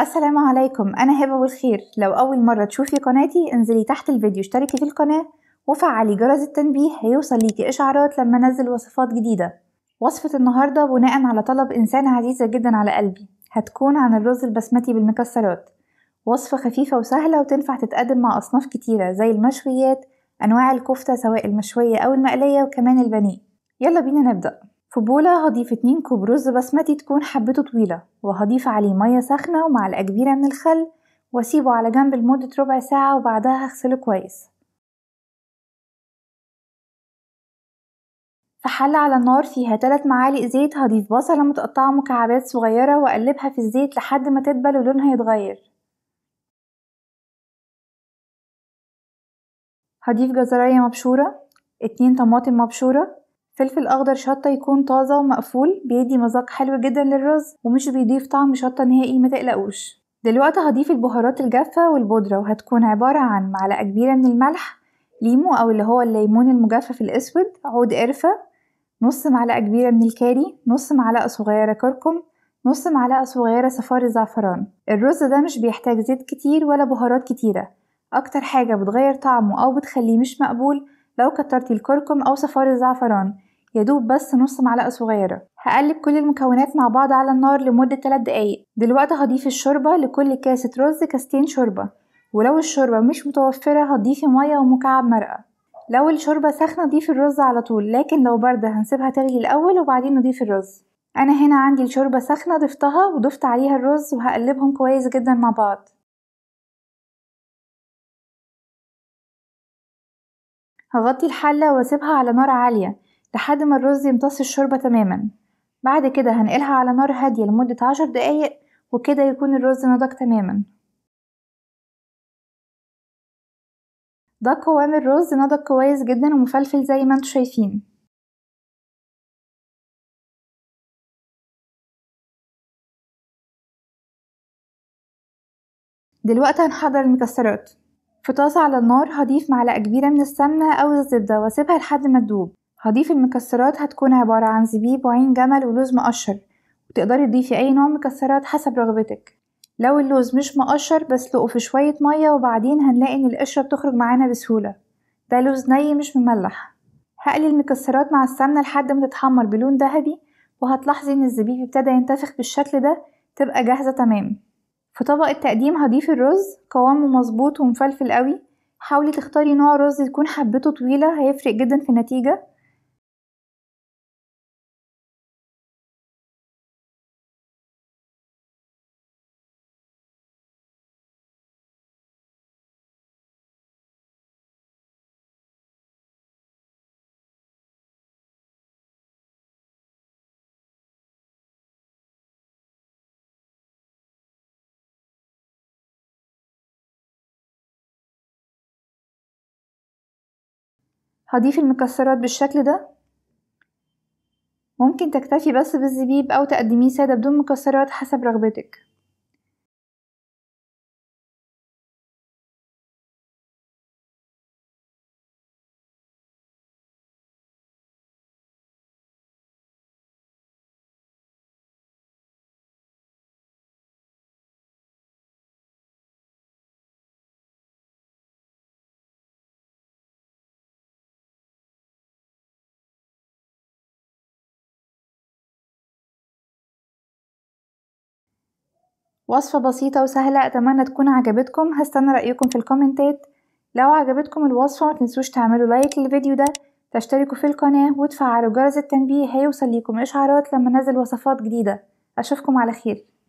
السلام عليكم أنا هبة والخير لو أول مرة تشوفي قناتي انزلي تحت الفيديو اشتركي في القناة وفعلي جرس التنبيه هيوصل ليكي إشعارات لما أنزل وصفات جديدة وصفة النهاردة بناء على طلب إنسانة عزيزة جدا على قلبي هتكون عن الرز البسمتي بالمكسرات وصفة خفيفة وسهلة وتنفع تتقدم مع أصناف كتيرة زي المشويات أنواع الكفتة سواء المشوية أو المقلية وكمان البانيه يلا بينا نبدأ في بولة هضيف اتنين كوب رز بسمتي تكون حبته طويلة وهضيف عليه مية سخنة ومعلقة كبيرة من الخل واسيبه على جنب لمدة ربع ساعة وبعدها هغسله كويس في حلة على النار فيها 3 معالق زيت هضيف بصلة متقطعة مكعبات صغيرة وأقلبها في الزيت لحد ما تدبل ولونها يتغير هضيف جزراية مبشورة اتنين طماطم مبشورة فلفل اخضر شطه يكون طازه ومقفول بيدي مذاق حلو جدا للرز ومش بيضيف طعم شطه نهائي ما تقلقوش دلوقتي هضيف البهارات الجافه والبودره وهتكون عباره عن معلقه كبيره من الملح ليمو او اللي هو الليمون المجفف الاسود عود قرفه نص معلقه كبيره من الكاري نص معلقه صغيره كركم نص معلقه صغيره صفار الزعفران الرز ده مش بيحتاج زيت كتير ولا بهارات كتيره اكتر حاجه بتغير طعمه او بتخليه مش مقبول لو كترتي الكركم او صفار الزعفران يدوب بس نص معلقة صغيرة هقلب كل المكونات مع بعض على النار لمدة 3 دقايق دلوقتي هضيف الشوربة لكل كاسة رز كاستين شوربة ولو الشوربة مش متوفرة هضيفي مية ومكعب مرقة لو الشوربة ساخنة ضيفي الرز على طول لكن لو باردة هنسيبها تغلي الأول وبعدين نضيف الرز أنا هنا عندي الشوربة ساخنة ضفتها وضفت عليها الرز وهقلبهم كويس جدا مع بعض هغطي الحلة واسيبها على نار عالية لحد ما الرز يمتص الشوربة تماما بعد كده هنقلها على نار هادية لمدة عشر دقايق وكده يكون الرز نضج تماما ده قوام الرز نضج كويس جدا ومفلفل زي ما انتوا شايفين دلوقتي هنحضر المكسرات في طاسة على النار هضيف معلقة كبيرة من السمنة أو الزبدة واسيبها لحد ما تدوب هضيف المكسرات هتكون عبارة عن زبيب وعين جمل ولوز مقشر وتقدري تضيفي أي نوع مكسرات حسب رغبتك لو اللوز مش مقشر بسلقه في شوية مية وبعدين هنلاقي إن القشرة بتخرج معانا بسهولة ده لوز ني مش مملح هقلي المكسرات مع السمنة لحد ما تتحمر بلون دهبي وهتلاحظي إن الزبيب ابتدى ينتفخ بالشكل ده تبقى جاهزة تمام في طبق التقديم هضيف الرز قوامه مظبوط ومفلفل قوي حاولي تختاري نوع رز تكون حبته طويلة هيفرق جدا في النتيجة هضيف المكسرات بالشكل ده ممكن تكتفي بس بالزبيب أو تقدميه سادة بدون مكسرات حسب رغبتك وصفة بسيطة وسهلة أتمنى تكون عجبتكم هستنى رأيكم في الكومنتات لو عجبتكم الوصفة متنسوش تعملوا لايك للفيديو ده تشتركوا في القناة وتفعلوا جرس التنبيه هيوصل ليكم إشعارات لما انزل وصفات جديدة أشوفكم على خير